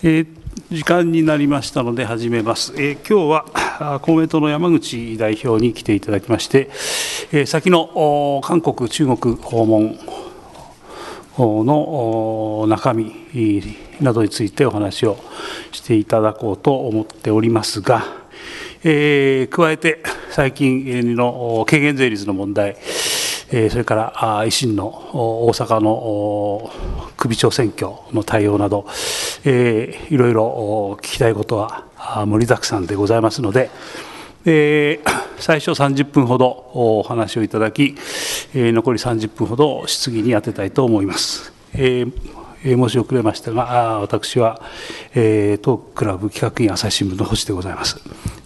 えー、時間になりましたので始めます。えー、今日は公明党の山口代表に来ていただきまして、えー、先の韓国、中国訪問の中身などについてお話をしていただこうと思っておりますが、えー、加えて最近の軽減税率の問題、えそれから維新の大阪の首長選挙の対応など、えいろいろ聞きたいことは盛りだくさんでございますので、え 最初30分ほどお話をいただき、え残り30分ほど質疑に当てたいと思います。えー、申し遅れましたが、私は、えー、トーククラブ企画員朝日新聞の星でございます。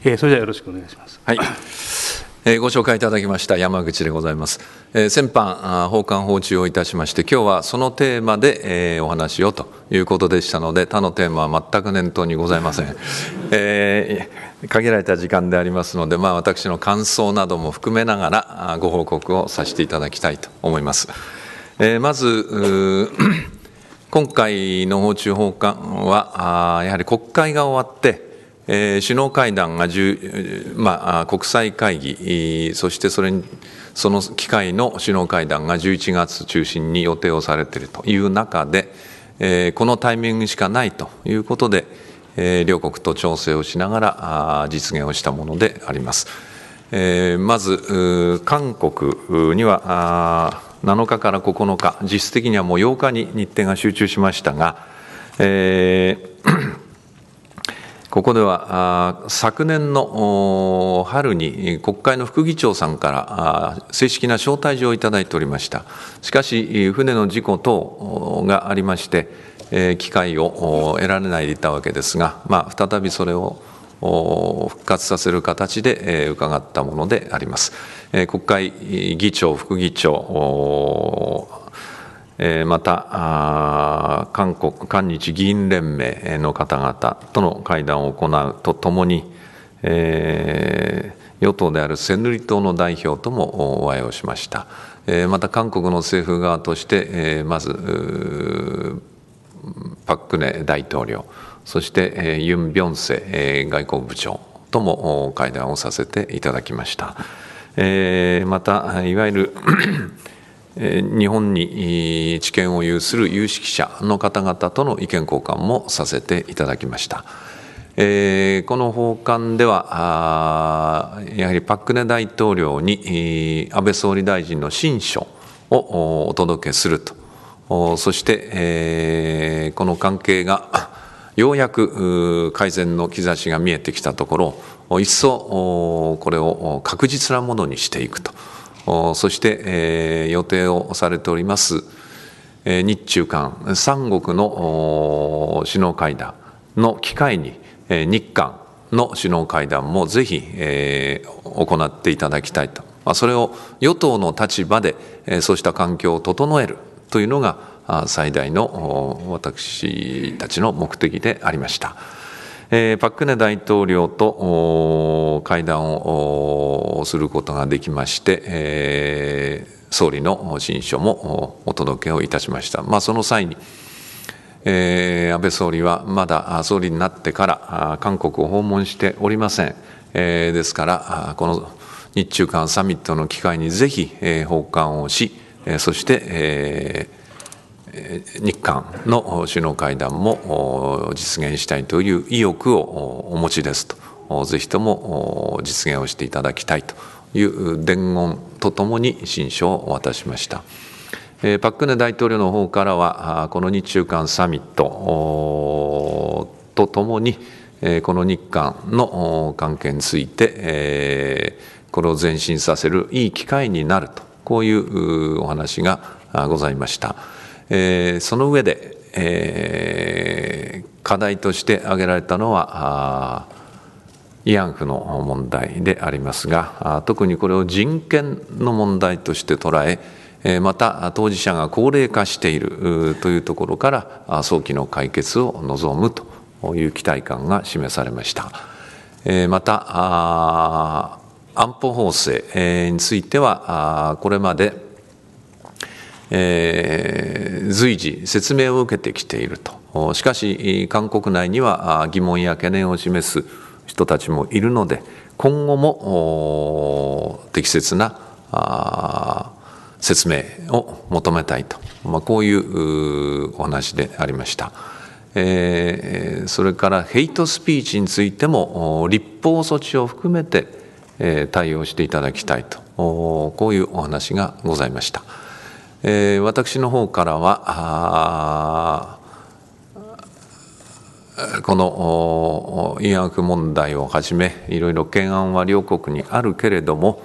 えそれではよろしくお願いします。はい えご紹介いただきました山口でございます、え先般奉還訪中をいたしまして今日はそのテーマで、えお話をということでしたので他のテーマは全く念頭にございません、えー、限られた時間でありますので、まあ、私の感想なども含めながらご報告をさせていただきたいと思います、えー、まず 今回の訪中訪還はやはり国会が終わってえー、首脳会談が、まあ、国際会議、そしてそれにその機会の首脳会談が11月中心に予定をされているという中で、えー、このタイミングしかないということで、えー、両国と調整をしながら実現をしたものであります。えー、まず、韓国には7日から9日、実質的にはもう8日に日程が集中しましたが、えーここでは昨年の春に国会の副議長さんから正式な招待状をいただいておりました。しかし、船の事故等がありまして、機会を得られないでいたわけですが、まあ、再びそれを復活させる形で伺ったものであります。国会議長、副議長、また韓国韓日議員連盟の方々との会談を行うとともに、与党であるセヌリ党の代表ともお会いをしました、また韓国の政府側として、まずパク・クネ大統領そして、ユン・ビョンセ、外交部長とも会談をさせていただきました、またいわゆる日本に知見を有する有識者の方々との意見交換もさせていただきました。えこの訪韓ではやはりパク・クネ大統領に安倍総理大臣の親書をお届けするとそして、えこの関係が ようやく改善の兆しが見えてきたところ一層これを確実なものにしていくと。そして、えー、予定をされております、えー、日中韓3国の首脳会談の機会に、えー、日韓の首脳会談もぜひ、えー、行っていただきたいと、まあ、それを与党の立場で、えー、そうした環境を整えるというのが最大の私たちの目的でありました。えー、パクネ大統領と会談をすることができまして、えー、総理の親書もお届けをいたしました。まあ、その際に、えー、安倍総理はまだ総理になってから韓国を訪問しておりません。えー、ですから、この日中間サミットの機会にぜひ、え訪韓をし、えそして、えー日韓の首脳会談も実現したいという意欲をお持ちですと、ぜひとも実現をしていただきたいという伝言とともに新書を渡しました。パク・クネ大統領の方からは、この日中間サミットとともに、この日韓の関係について、これを前進させるいい機会になると、こういうお話がございました。えー、その上で、えー、課題として挙げられたのは、慰安婦の問題でありますが、特にこれを人権の問題として捉え、また当事者が高齢化しているというところから早期の解決を望むという期待感が示されました。また安保法制についてはこれまでえー、随時説明を受けてきていると。しかし、韓国内には疑問や懸念を示す人たちもいるので、今後も適切な説明を求めたいと、まあ、こういうお話でありました。えー、それからヘイトスピーチについても立法措置を含めて、え対応していただきたいとこういうお話がございました。えー、私の方からは、この慰安婦問題をはじめ、いろいろ懸案は両国にあるけれども、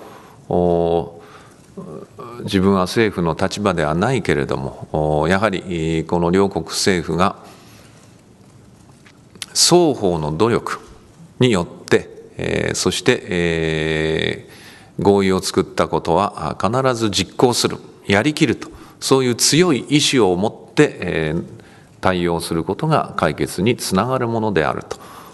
自分は政府の立場ではないけれども、やはりこの両国政府が、双方の努力によって、えー、そして、えー、合意を作ったことは必ず実行する、やりきるとそういう強い意志を持って、えー、対応することが解決につながるものである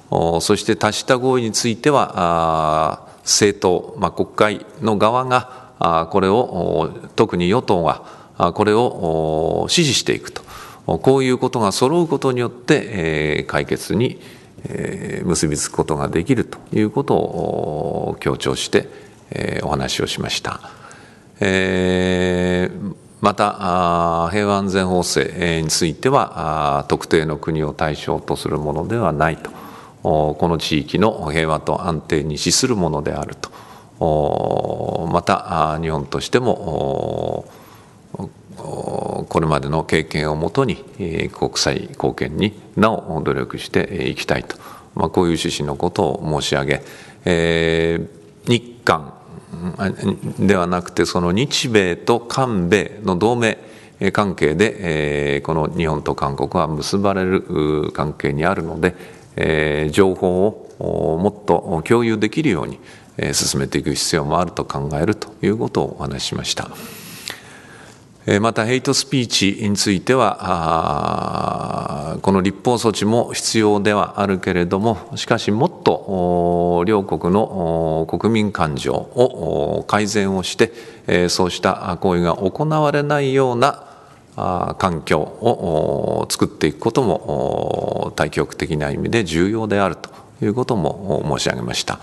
とそして達した合意については政党、まあ、国会の側がこれを特に与党がこれを支持していくとこういうことが揃うことによって、えー、解決に結びつくことができるということを強調してお話をしました。えー、また、平和安全法制については、特定の国を対象とするものではないと、この地域の平和と安定に資するものであると、また、日本としても、これまでの経験をもとに、国際貢献になお努力していきたいと、まあ、こういう趣旨のことを申し上げ、日韓ではなくてその日米と韓米の同盟関係で、えこの日本と韓国は結ばれる関係にあるので、え情報をもっと共有できるように進めていく必要もあると考えるということをお話ししました。またヘイトスピーチについては、この立法措置も必要ではあるけれども、しかしもっと両国の国民感情を改善をして、そうした行為が行われないような環境を作っていくことも、大局的な意味で重要であるということも申し上げました。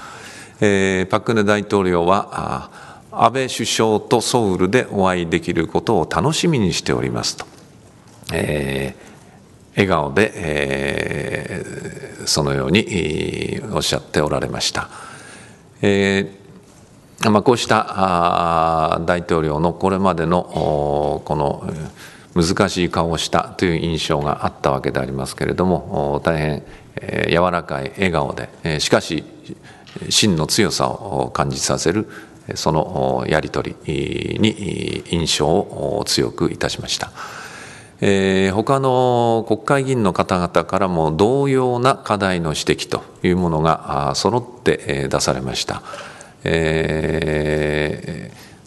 パクネ大統領は安倍首相とソウルでお会いできることを楽しみにしておりますと、えー、笑顔で、えー、そのように、えー、おっしゃっておられました。えーまあ、こうした大統領のこれまでのこの難しい顔をしたという印象があったわけでありますけれども大変柔らかい笑顔でしかし真の強さを感じさせるそのやり取りに印象を強くいたしました。他の国会議員の方々からも同様な課題の指摘というものが揃って出されました。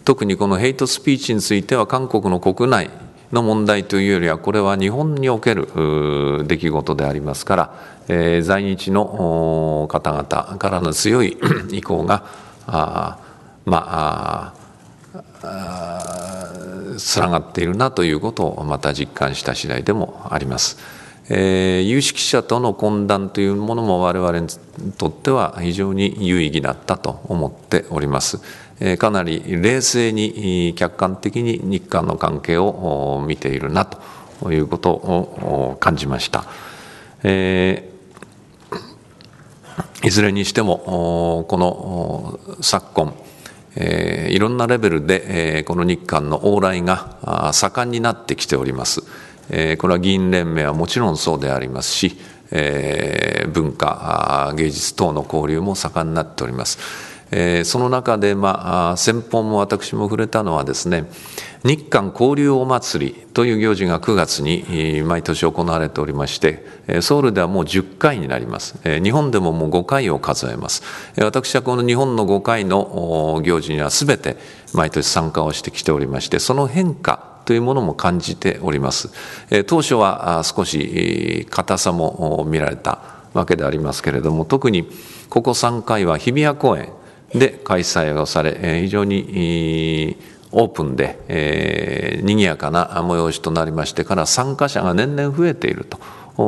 特にこのヘイトスピーチについては韓国の国内の問題というよりはこれは日本における出来事でありますから、在日の方々からの強い意向がまあつながっているなということをまた実感した次第でもあります。えー、有識者との懇談というものも我々にとっては非常に有意義だったと思っております。えー、かなり冷静に客観的に日韓の関係を見ているなということを感じました。えー、いずれにしてもこの昨今えー、いろんなレベルで、えー、この日韓の往来が盛んになってきております。えー、これは議員連盟はもちろんそうでありますし、えー、文化、芸術等の交流も盛んになっております。えー、その中で、まあ、先方も私も触れたのはですね、日韓交流お祭りという行事が9月に毎年行われておりまして、ソウルではもう10回になります。日本でももう5回を数えます。私はこの日本の5回の行事には全て毎年参加をしてきておりまして、その変化というものも感じております。当初は少し硬さも見られたわけでありますけれども、特にここ3回は日比谷公園で開催をされ、非常にオープンで、えー、賑やかな催しとなりましてから参加者が年々増えていると。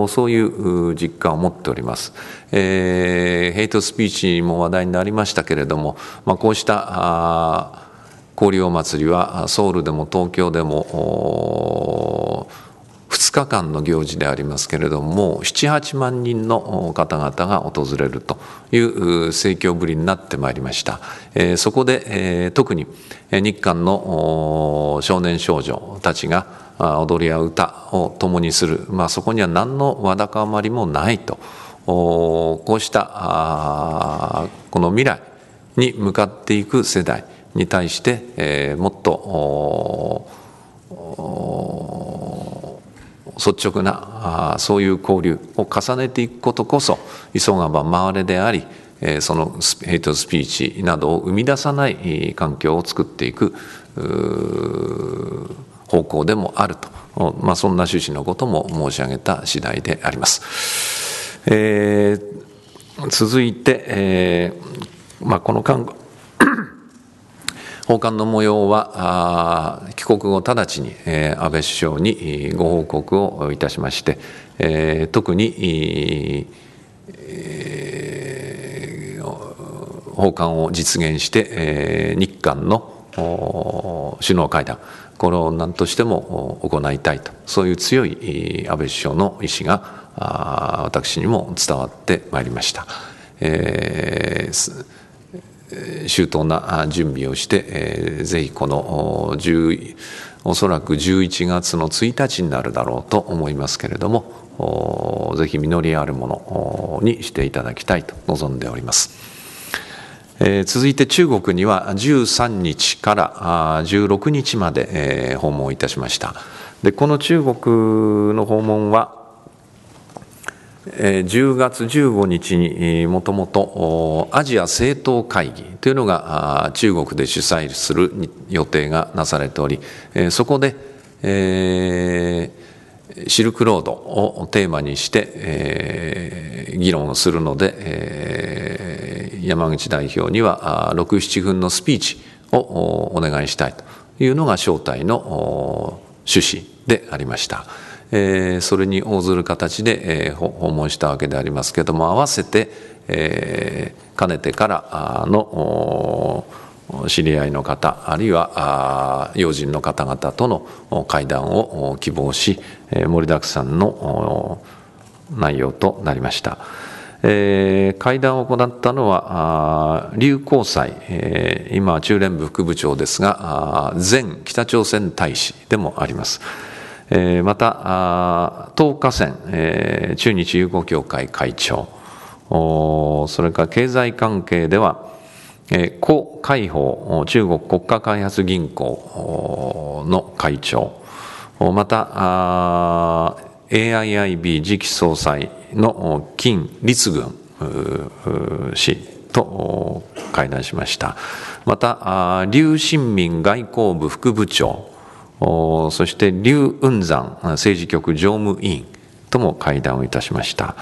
そういう実感を持っております。えー、ヘイトスピーチも話題になりましたけれども、まあ、こうした交流お祭りはソウルでも東京でも2日間の行事でありますけれども78万人の方々が訪れるという盛況ぶりになってまいりました、そこで、特に日韓の少年少女たちが踊りや歌を共にする、まあ、そこには何のわだかまりもないとこうしたこの未来に向かっていく世代に対して、もっと率直なそういう交流を重ねていくことこそ急がば回れでありそのヘイトスピーチなどを生み出さない環境を作っていく方向でもあると、まあ、そんな趣旨のことも申し上げた次第であります。えー、続いて、えーまあ、この訪韓の模様は、帰国後直ちに、安倍首相にご報告をいたしまして、特に、訪韓を実現して、日韓の首脳会談、これを何としても行いたいと、そういう強い安倍首相の意思が私にも伝わってまいりました。えー周到な準備をして、ぜひこのおそらく11月の1日になるだろうと思いますけれどもぜひ実りあるものにしていただきたいと望んでおります、続いて中国には13日から16日まで、訪問いたしましたでこの中国の訪問は10月15日にもともとアジア政党会議というのが中国で主催する予定がなされており、そこで、えー、シルクロードをテーマにして、えー、議論をするので、えー、山口代表には6、7分のスピーチをお願いしたいというのが招待の趣旨でありました。えー、それに応ずる形で、えー、訪問したわけでありますけれども、合わせて、えー、かねてからの知り合いの方、あるいは要人の方々との会談を希望し、盛りだくさんの内容となりました。えー、会談を行ったのは、劉光才、えー、今、中連部副部長ですが、前北朝鮮大使でもあります。えー、また、東河川、えー、中日友好協会会長、それから経済関係では、えー、故海保中国国家開発銀行の会長、また、AIIB 次期総裁の金立軍氏と会談しました。また、劉新民外交部副部長、そして劉雲山政治局常務委員とも会談をいたしました。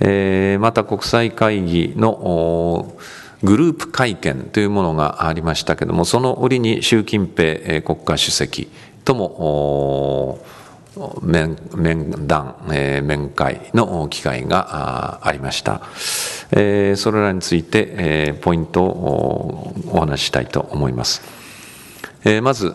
えー、また国際会議のグループ会見というものがありましたけれども、その折に習近平国家主席とも面面談、面会の機会がありました、それらについて、ポイントをお話ししたいと思います。えー、まず、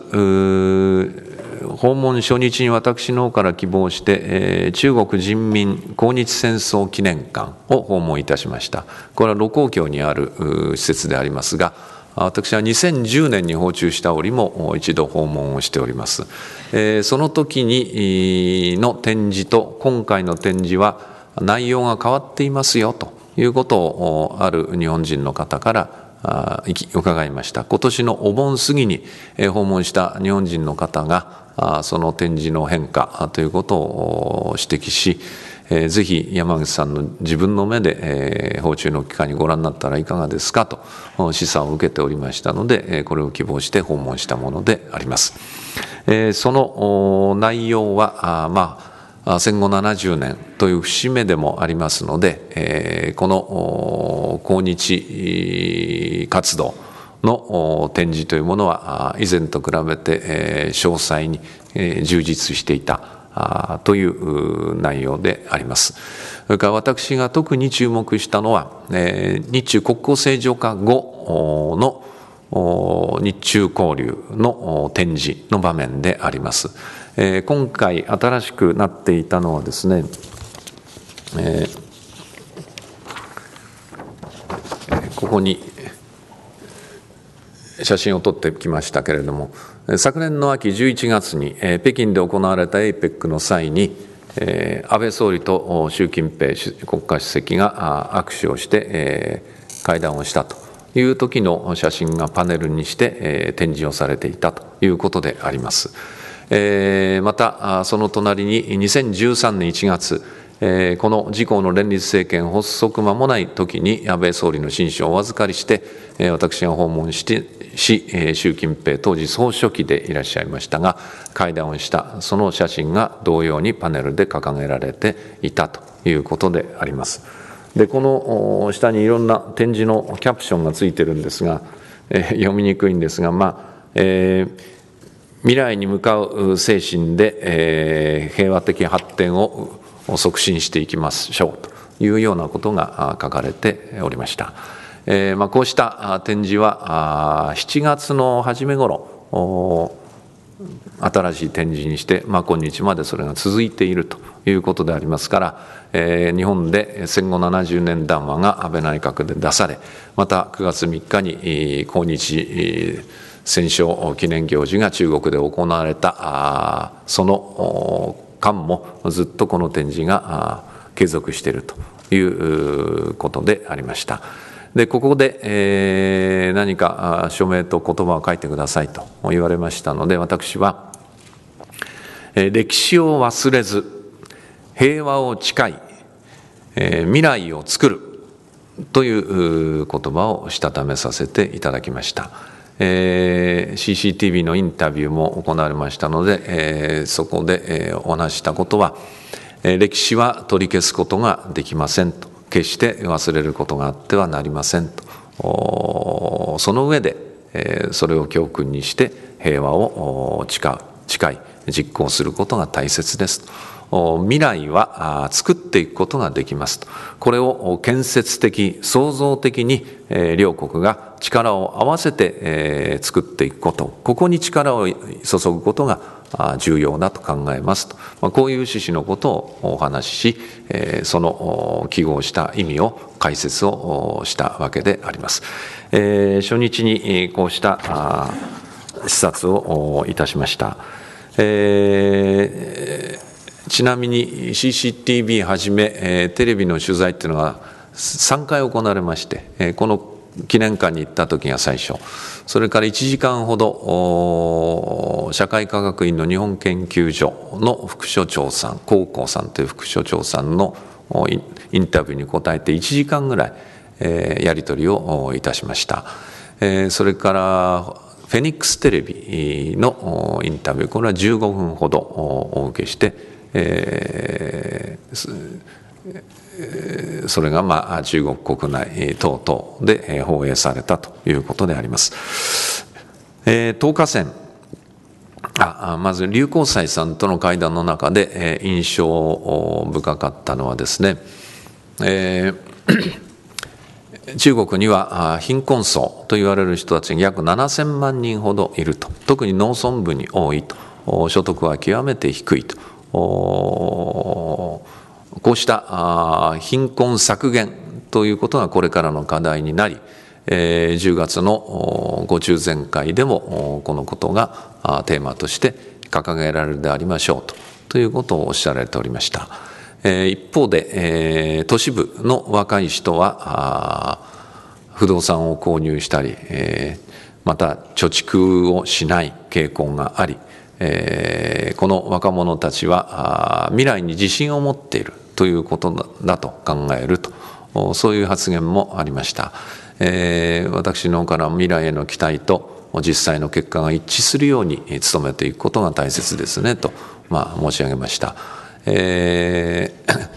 訪問初日に私の方から希望して、えー、中国人民抗日戦争記念館を訪問いたしました。これは盧溝橋にある施設でありますが、私は2010年に訪中した折も一度訪問をしております。えー、その時にの展示と今回の展示は内容が変わっていますよということをある日本人の方から伺いました。今年のお盆過ぎに訪問した日本人の方が、その展示の変化ということを指摘し、ぜひ山口さんの自分の目で訪中の機会にご覧になったらいかがですかと示唆を受けておりましたので、これを希望して訪問したものであります。その内容は、まあ戦後70年という節目でもありますので、この抗日活動の展示というものは以前と比べて詳細に充実していたという内容であります。それから私が特に注目したのは、日中国交正常化後の日中交流の展示の場面であります。えー、今回新しくなっていたのはですね、えー、ここに写真を撮ってきましたけれども昨年の秋11月に、えー、北京で行われた APEC の際に、えー、安倍総理と習近平国家主席が握手をして、えー、会談をしたという時の写真がパネルにして、えー、展示をされていたということであります。また、その隣に2013年1月、この自公の連立政権発足間もない時に安倍総理の親書をお預かりして、私が訪問してし、習近平当時総書記でいらっしゃいましたが会談をしたその写真が同様にパネルで掲げられていたということでありますでこの下にいろんな展示のキャプションがついてるんですが、読みにくいんですがまあえー未来に向かう精神で、えー、平和的発展を促進していきましょうというようなことが書かれておりました。えーまあ、こうした展示は7月の初め頃新しい展示にして、まあ、今日までそれが続いているということでありますから、えー、日本で戦後70年談話が安倍内閣で出されまた9月3日に今日戦勝記念行事が中国で行われたその間もずっとこの展示が継続しているということでありました。でここで、え何か署名と言葉を書いてくださいと言われましたので私は、え歴史を忘れず平和を誓い、え未来を作る」という言葉をしたためさせていただきました。えー、CCTV のインタビューも行われましたので、えー、そこで、えー、お話したことは、えー、歴史は取り消すことができませんと、決して忘れることがあってはなりませんと、その上で、えー、それを教訓にして平和を誓う、誓い、実行することが大切ですと。未来は作っていくことができますと。これを建設的、創造的に両国が力を合わせて作っていくこと、ここに力を注ぐことが重要だと考えますと、こういう趣旨のことをお話しし、その記号した意味を解説をしたわけであります。初日にこうした視察をいたしました。えーちなみに CCTV はじめ、えー、テレビの取材っていうのは3回行われまして、えー、この記念館に行った時が最初それから1時間ほど社会科学院の日本研究所の副所長さん高校さんという副所長さんのインタビューに答えて1時間ぐらい、えー、やり取りをいたしました、えー、それからフェニックステレビのインタビューこれは15分ほどお受けしてえー、それがまあ中国国内等々で放映されたということであります。えー、東華線あまず劉光斎さんとの会談の中で、え印象深かったのはですね、えー、中国には貧困層と言われる人たちが約7000万人ほどいると特に農村部に多いと所得は極めて低いとこうした貧困削減ということがこれからの課題になり、え10月のご中前会でもこのことがテーマとして掲げられるでありましょうとということをおっしゃられておりました。え一方で、え都市部の若い人は不動産を購入したり、えまた貯蓄をしない傾向があり、えー、この若者たちは未来に自信を持っているということだと考えるとそういう発言もありました、えー、私の方から未来への期待と実際の結果が一致するように努めていくことが大切ですねと、まあ、申し上げました、えー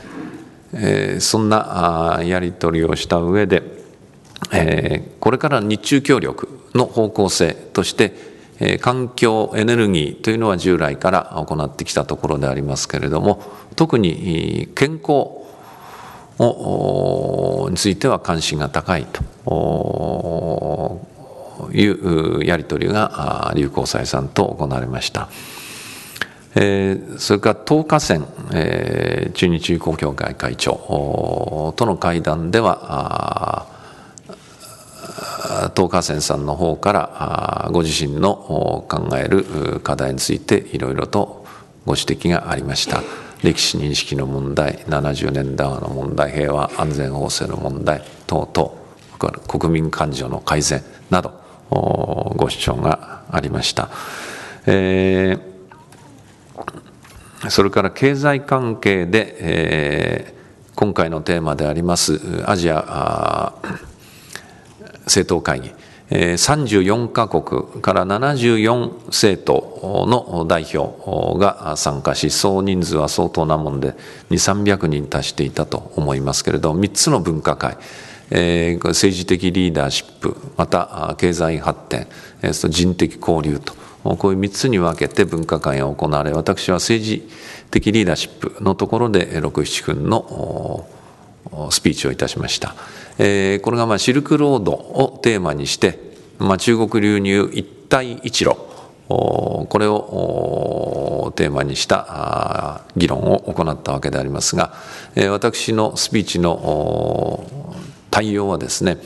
えー、そんなやり取りをした上で、えー、これから日中協力の方向性としてえ環境エネルギーというのは従来から行ってきたところでありますけれども特に健康については関心が高いというやり取りが流行採算と行われました。えそれから東華線、え中日友好協会会長との会談では東川線さんの方からご自身の考える課題についていろいろとご指摘がありました歴史認識の問題70年代の問題平和安全法制の問題等々国民感情の改善などご主張がありました、えー、それから経済関係で、えー、今回のテーマでありますアジア政党会議、34カ国から74政党の代表が参加し、総人数は相当なもんで、2、300人達していたと思いますけれど、3つの分科会、政治的リーダーシップ、また経済発展、人的交流と、こういう3つに分けて分科会が行われ、私は政治的リーダーシップのところで6、7分のスピーチをいたしました。えー、これがまあシルクロードをテーマにして、まあ、中国流入一帯一路、これをテーマにした議論を行ったわけでありますが、私のスピーチの対応はですね、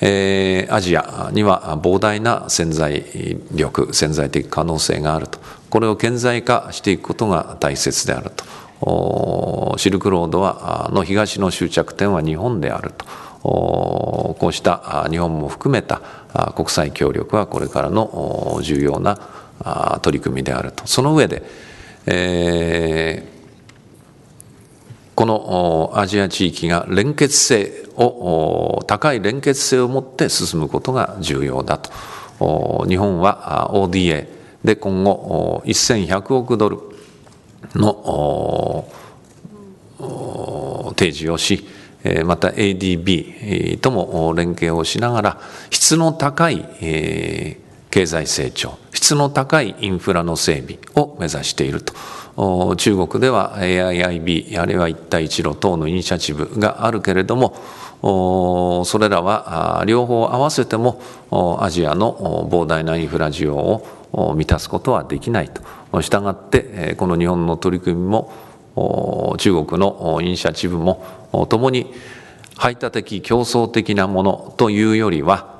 えー、アジアには膨大な潜在力、潜在的可能性があると、これを顕在化していくことが大切であると、シルクロードはの東の終着点は日本であると。こうした日本も含めた国際協力はこれからの重要な取り組みであると。その上で、えー、このアジア地域が連結性を、高い連結性を持って進むことが重要だと。日本は ODA で今後1100億ドルの提示をし、また ADB とも連携をしながら、質の高い経済成長、質の高いインフラの整備を目指していると。中国では AIIB、あるいは一帯一路等のイニシアチブがあるけれども、それらは両方合わせてもアジアの膨大なインフラ需要を満たすことはできないと。したがって、この日本の取り組みも中国のイニシアチブも共に排他的競争的なものというよりは、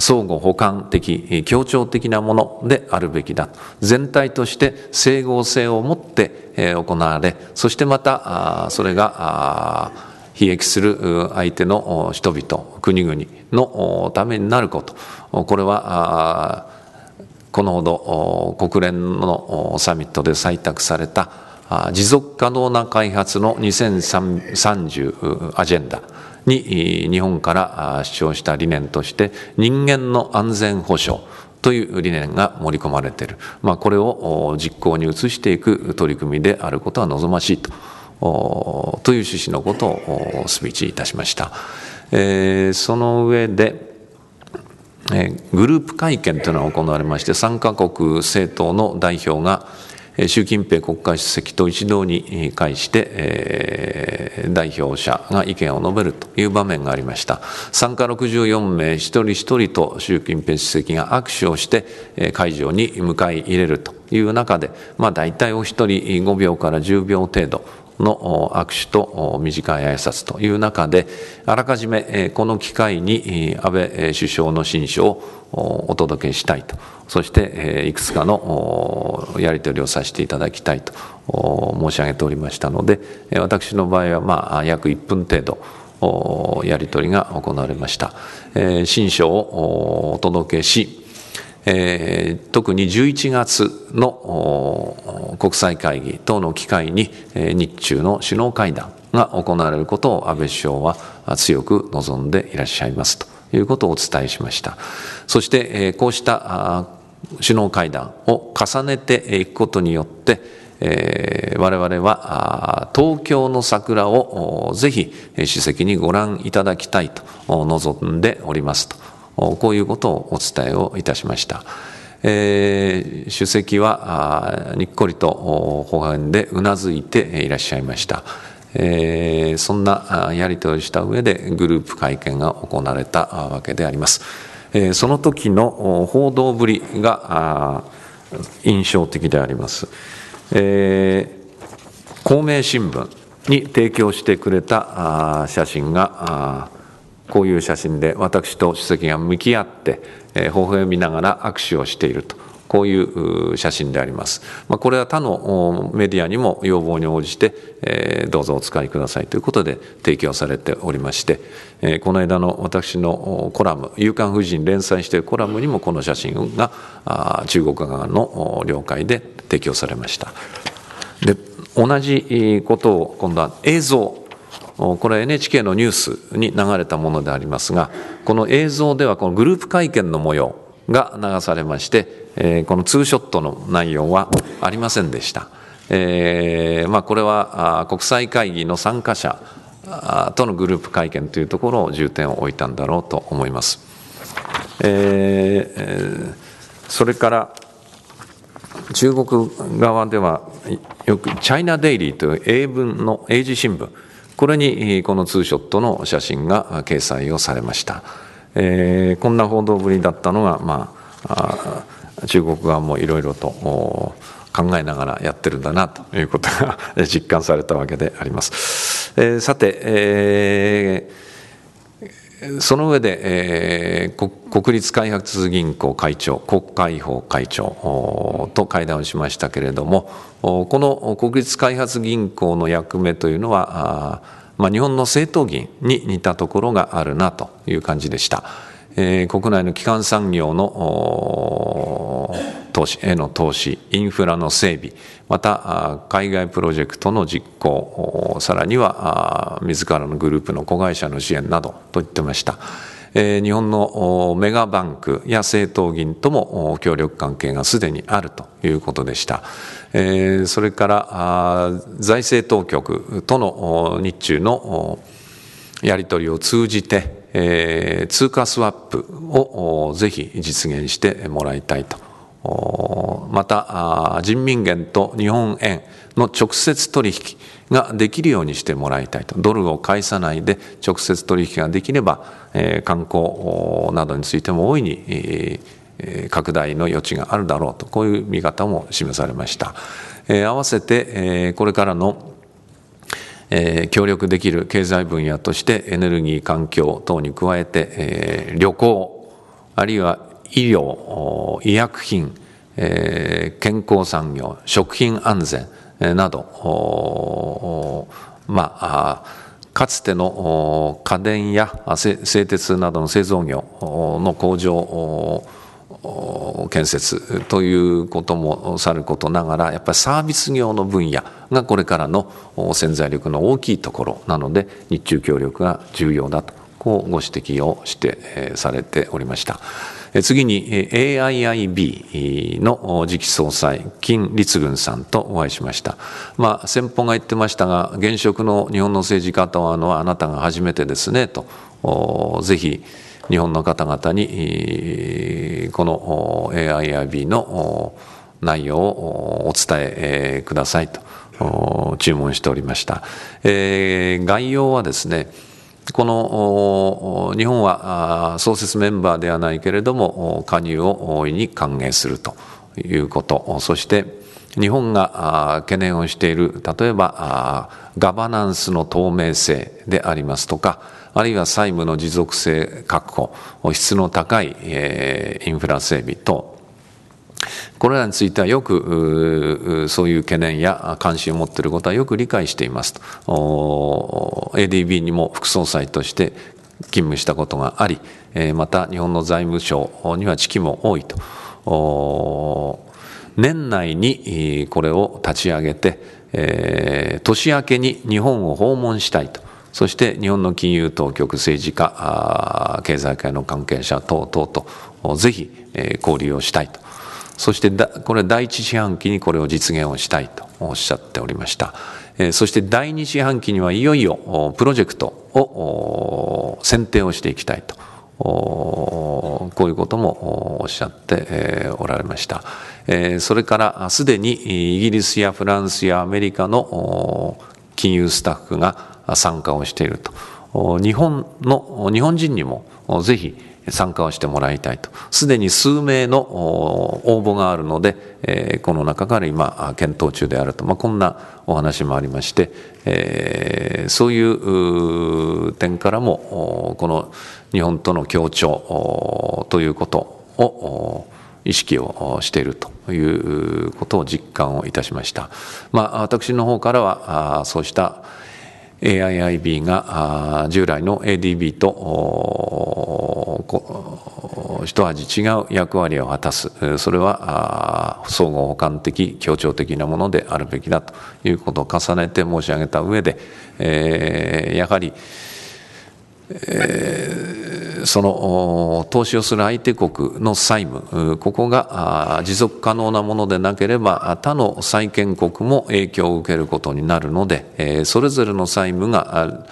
相互補完的、協調的なものであるべきだ。全体として整合性を持って行われ、そしてまた、それが、悲劇する相手の人々、国々のためになること。これは、このほど国連のサミットで採択された持続可能な開発の2030アジェンダに日本から主張した理念として人間の安全保障という理念が盛り込まれている、まあ、これを実行に移していく取り組みであることは望ましいとという趣旨のことをスピーチいたしました。えー、その上で、グループ会見というのが行われまして、参加国政党の代表が、習近平国家主席と一堂に会して、代表者が意見を述べるという場面がありました。参加64名一人一人と習近平主席が握手をして、会場に迎え入れるという中で、まあ、大体お一人5秒から10秒程度の握手と短い挨拶という中で、あらかじめこの機会に安倍首相の親書をお届けしたいと、そしていくつかのやり取りをさせていただきたいと申し上げておりましたので、私の場合はまあ約1分程度、やり取りが行われました。新書をお届けし、えー、特に11月の国際会議等の機会に、えー、日中の首脳会談が行われることを安倍首相は強く望んでいらっしゃいますということをお伝えしました。そして、えー、こうした首脳会談を重ねていくことによって、えー、我々は東京の桜をぜひ主席にご覧いただきたいと望んでおりますと。こういうことをお伝えをいたしました。えー、主席はにっこりと微笑でうなずいていらっしゃいました。えー、そんなやり取りした上でグループ会見が行われたわけであります。えー、その時の報道ぶりが印象的であります。えー、公明新聞に提供してくれた写真がこういう写真で私と主席が向き合って、えー、微笑みながら握手をしていると。こういう写真であります。まあ、これは他のメディアにも要望に応じて、えー、どうぞお使いくださいということで提供されておりまして、えー、この間の私のコラム、夕刊婦人連載しているコラムにもこの写真があ中国側の了解で提供されました。で、同じことを今度は映像。これ NHK のニュースに流れたものでありますが、この映像ではこのグループ会見の模様が流されまして、えこのツーショットの内容はありませんでした。えーまあ、これは国際会議の参加者とのグループ会見というところを重点を置いたんだろうと思います。えー、それから中国側ではよくチャイナデイリーという英文の英字新聞これにこのツーショットの写真が掲載をされました。えー、こんな報道ぶりだったのが、まあ、あ中国側もいろいろと考えながらやってるんだなということが 実感されたわけであります。えー、さて、えーその上で、えー、国立開発銀行会長、国会法会長と会談をしましたけれども、この国立開発銀行の役目というのは、まあ、日本の政党議員に似たところがあるなという感じでした。えー、国内の基幹産業の投資への投資、インフラの整備、また海外プロジェクトの実行、さらには自らのグループの子会社の支援などと言ってました。日本のメガバンクや政党銀とも協力関係がすでにあるということでした。それから財政当局との日中のやり取りを通じて、通貨スワップをぜひ実現してもらいたいと。また人民元と日本円の直接取引ができるようにしてもらいたいとドルを返さないで直接取引ができれば、え観光などについても大いに、え拡大の余地があるだろうとこういう見方も示されました、え合わせて、えこれからのえ協力できる経済分野としてエネルギー環境等に加えて、え旅行あるいは医療、医薬品、健康産業、食品安全、など、まあ、かつての家電や製鉄などの製造業の工場建設ということもさることながらやっぱりサービス業の分野がこれからの潜在力の大きいところなので日中協力が重要だとこうご指摘をしてされておりました。次に AIIB の次期総裁、金立軍さんとお会いしました。まあ、先方が言ってましたが、現職の日本の政治家とはあのあなたが初めてですね、と、ぜひ日本の方々に、この AIIB の内容をお伝えくださいと注文しておりました。概要はですね、この日本は創設メンバーではないけれども加入を大いに歓迎するということそして日本が懸念をしている例えばガバナンスの透明性でありますとかあるいは債務の持続性確保質の高いインフラ整備等これらについてはよくそういう懸念や関心を持っていることはよく理解していますと ADB にも副総裁として勤務したことがありまた日本の財務省には知識も多いと年内にこれを立ち上げて年明けに日本を訪問したいとそして日本の金融当局、政治家、経済界の関係者等々とぜひ交流をしたいと。そしてこれは第一四半期にこれを実現をしたいとおっしゃっておりました。そして第二四半期にはいよいよプロジェクトを選定をしていきたいと。こういうこともおっしゃっておられました。それからすでにイギリスやフランスやアメリカの金融スタッフが参加をしていると。日本の、日本人にもぜひ参加をしてもらいたいと。すでに数名の応募があるので、えこの中から今、検討中であると。まあ、こんなお話もありまして、えそういう点からも、この日本との協調ということを、意識をしているということを実感をいたしました。まあ、私の方からは、そうした AIIB が従来の ADB と一味違う役割を果たす。それは総合補完的、協調的なものであるべきだということを重ねて申し上げた上で、えー、やはり、えーその投資をする相手国の債務、ここが持続可能なものでなければ他の債権国も影響を受けることになるので、それぞれの債務が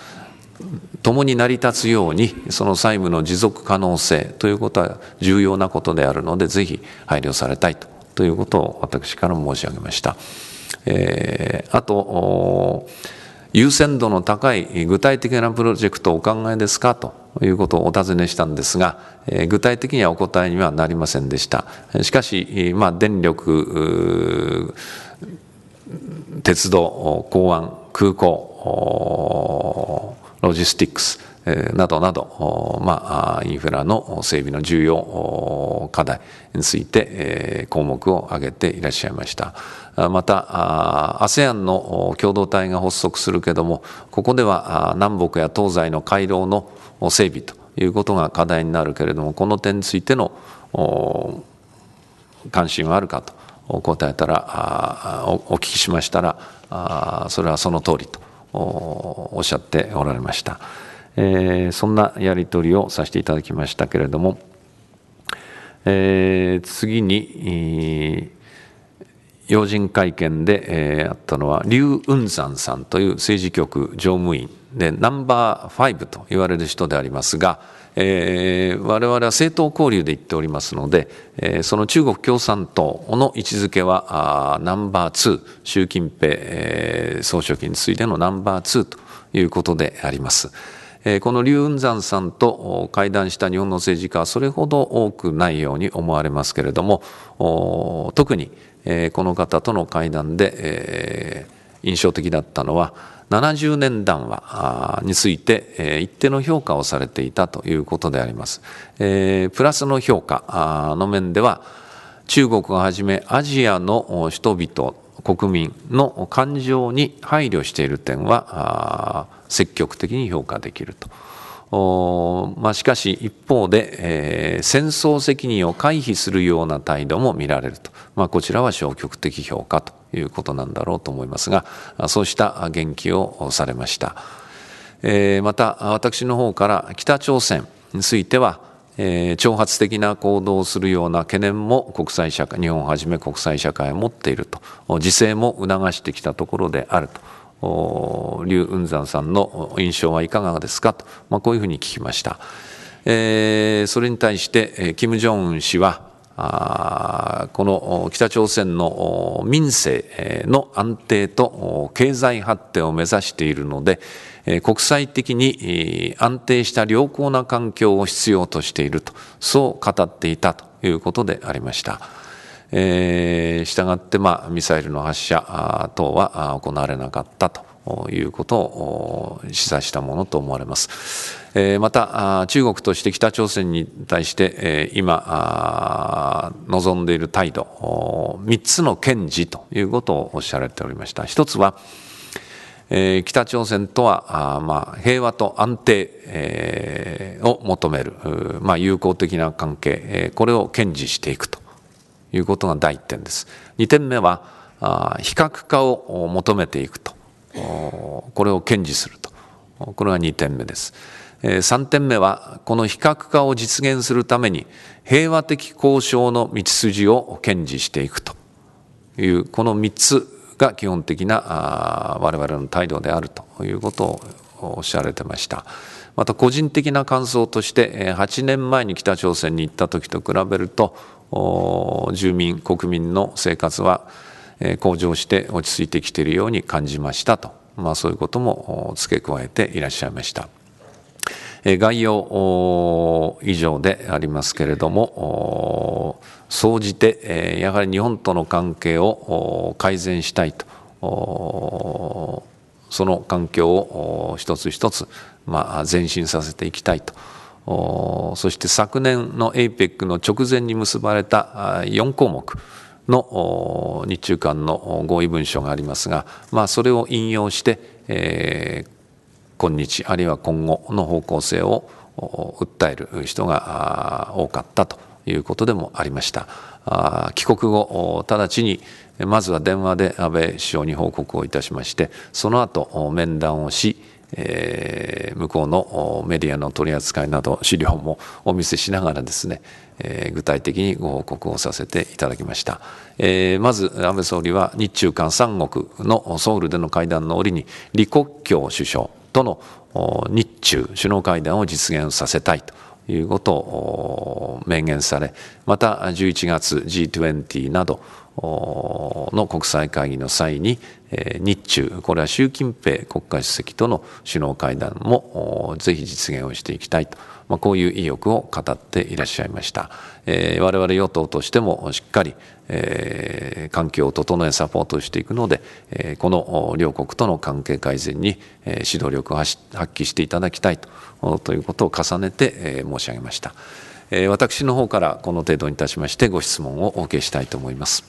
共に成り立つように、その債務の持続可能性ということは重要なことであるので、ぜひ配慮されたいとということを私から申し上げました。えー、あと、優先度の高い具体的なプロジェクトをお考えですかということをお尋ねしたんですが、具体的にはお答えにはなりませんでした。しかし、まあ、電力、鉄道、港湾、空港、ロジスティックス、などなど、まあ、インフラの整備の重要課題について項目を挙げていらっしゃいました。また、ASEAN の共同体が発足するけども、ここでは南北や東西の回廊の整備ということが課題になるけれども、この点についての関心はあるかとお答えたら、お聞きしましたら、それはその通りとおっしゃっておられました。えー、そんなやり取りをさせていただきましたけれども、えー、次に、要人会見で、えー、あったのは、劉雲山さんという政治局常務員でナンバー5と言われる人でありますが、えー、我々は政党交流で言っておりますので、えー、その中国共産党の位置づけはナンバー2習近平、えー、総書記に次いでのナンバー2ということであります。えこの劉雲山さんと会談した日本の政治家はそれほど多くないように思われますけれども特に、えこの方との会談で、え印象的だったのは70年談話について一定の評価をされていたということであります。プラスの評価の面では、中国をはじめアジアの人々、国民の感情に配慮している点は積極的に評価できると。まあ、しかし一方で、えー、戦争責任を回避するような態度も見られると、まあ、こちらは消極的評価ということなんだろうと思いますが、そうした言及をされました。えまた、私の方から北朝鮮については、え挑発的な行動をするような懸念も国際社会、日本をはじめ国際社会を持っていると、自制も促してきたところであると。劉雲山さんの印象はいかがですかと、まあ、こういうふうに聞きました。えそれに対して、金正恩氏は、あこの北朝鮮の民生の安定と経済発展を目指しているので、国際的に安定した良好な環境を必要としていると、そう語っていたということでありました。えしたがって、まあ、ミサイルの発射等は行われなかったということを示唆したものと思われます。また、中国として北朝鮮に対して、今、望んでいる態度、3つの堅持ということをおっしゃられておりました。一つは、北朝鮮とは、平和と安定を求める、友好的な関係、これを堅持していくということが第1点です。2点目は、非核化を求めていくと、これを堅持すると、これが2点目です。3点目は、この非核化を実現するために、平和的交渉の道筋を堅持していくという、この3つが基本的な我々の態度であるということをおっしゃられてました。また個人的な感想として、8年前に北朝鮮に行った時と比べると、住民、国民の生活は向上して落ち着いてきているように感じましたと、まあ、そういうことも付け加えていらっしゃいました。概要以上でありますけれども、総じて、やはり日本との関係を改善したいと、その環境を一つ一つ、ま前進させていきたいと。そして昨年の APEC の直前に結ばれた4項目の日中間の合意文書がありますが、まあ、それを引用して、えー、今日あるいは今後の方向性を訴える人が多かったということでもありました帰国後直ちにまずは電話で安倍首相に報告をいたしましてその後面談をし向こうのメディアの取り扱いなど資料もお見せしながらですね、具体的にご報告をさせていただきました、まず安倍総理は日中韓3国のソウルでの会談の折に李克強首相との日中首脳会談を実現させたいということを明言され、また11月 G20 などの国際会議の際に、日中、これは習近平国家主席との首脳会談もぜひ実現をしていきたいと、こういう意欲を語っていらっしゃいました。えー、我々与党としてもしっかり、えー、環境を整えサポートしていくので、えー、この両国との関係改善に、えー、指導力を発揮していただきたいとということを重ねて、えー、申し上げました、えー、私の方からこの程度にいたしましてご質問をお受けしたいと思います。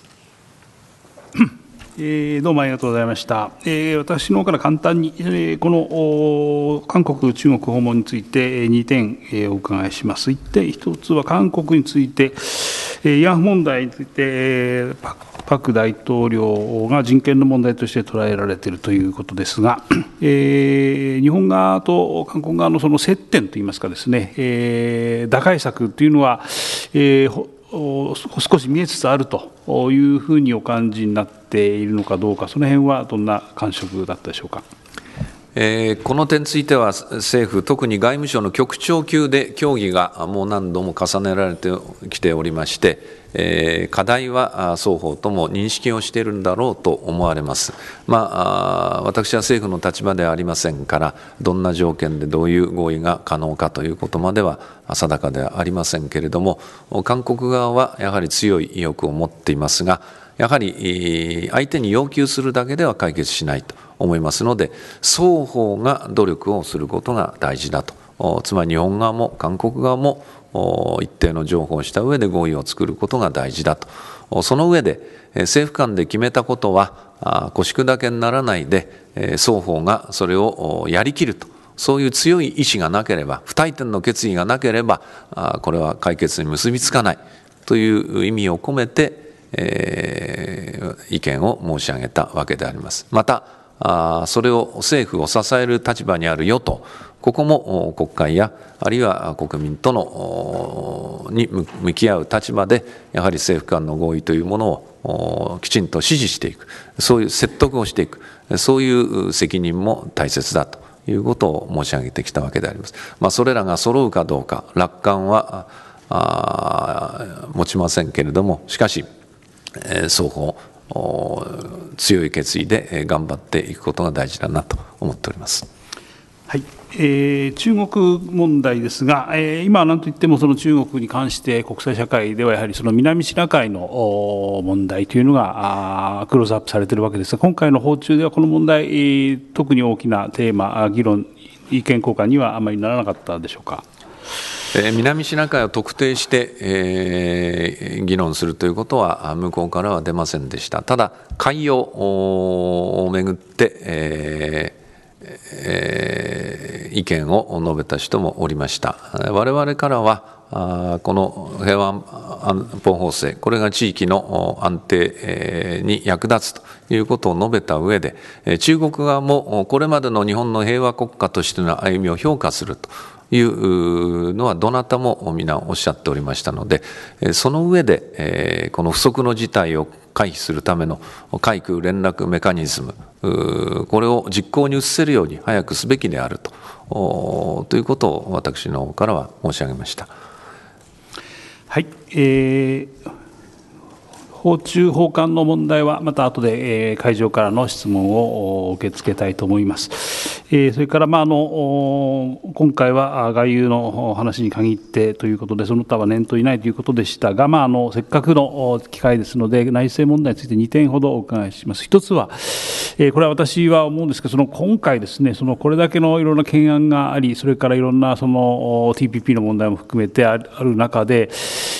どうもありがとうございました。私の方から簡単に、この韓国、中国訪問について2点、お伺いします。1点、1つは韓国について、慰安婦問題について、パク大統領が人権の問題として捉えられているということですが、日本側と韓国側のその接点といいますかですね、打開策というのは、少し見えつつあるというふうにお感じになっているのかどうか、その辺はどんな感触だったでしょうか。えー、この点については政府、特に外務省の局長級で協議がもう何度も重ねられてきておりまして、えー、課題は双方とも認識をしているんだろうと思われます、まあ、私は政府の立場ではありませんから、どんな条件でどういう合意が可能かということまでは定かではありませんけれども、韓国側はやはり強い意欲を持っていますが、やはり相手に要求するだけでは解決しないと思いますので、双方が努力をすることが大事だと。つまり日本側も韓国側も一定の情報をした上で合意を作ることが大事だとその上で政府間で決めたことは腰砕けにならないで双方がそれをやりきるとそういう強い意志がなければ不退転の決意がなければこれは解決に結びつかないという意味を込めて、え意見を申し上げたわけであります。またあそれを政府を支える立場にあるよと、ここも国会や、あるいは国民とのに向き合う立場で、やはり政府間の合意というものをきちんと支持していく、そういう説得をしていく、そういう責任も大切だということを申し上げてきたわけであります。まあ、それらが揃うかどうか、楽観は持ちませんけれども、しかし、双方強い決意で頑張っていくことが大事だなと思っております。はいえー、中国問題ですが、えー、今はなんといってもその中国に関して国際社会ではやはりその南シナ海の問題というのがクローズアップされているわけですが今回の訪中ではこの問題、特に大きなテーマ議論意見交換にはあまりならなかったでしょうか。え南シナ海を特定して、えー、議論するということは向こうからは出ませんでした。ただ海洋をめぐって、えーえー、意見を述べた人もおりました。我々からはあこの平和安保法制、これが地域の安定に役立つということを述べた上で、中国側もこれまでの日本の平和国家としての歩みを評価するというのはどなたも皆おっしゃっておりましたのでその上でこの不測の事態を回避するための海空連絡メカニズムこれを実行に移せるように早くすべきであるとということを私の方からは申し上げました。はい、えー訪中訪韓の問題はまた後で、え会場からの質問を受け付けたいと思います。えそれから、まあ、あの今回は外遊の話に限ってということでその他は念頭いないということでしたが、まあ、あのせっかくの機会ですので内政問題について2点ほどお伺いします。1つは、えこれは私は思うんですけどその今回ですねそのこれだけのいろんな懸案がありそれからいろんなその TPP の問題も含めてある中で、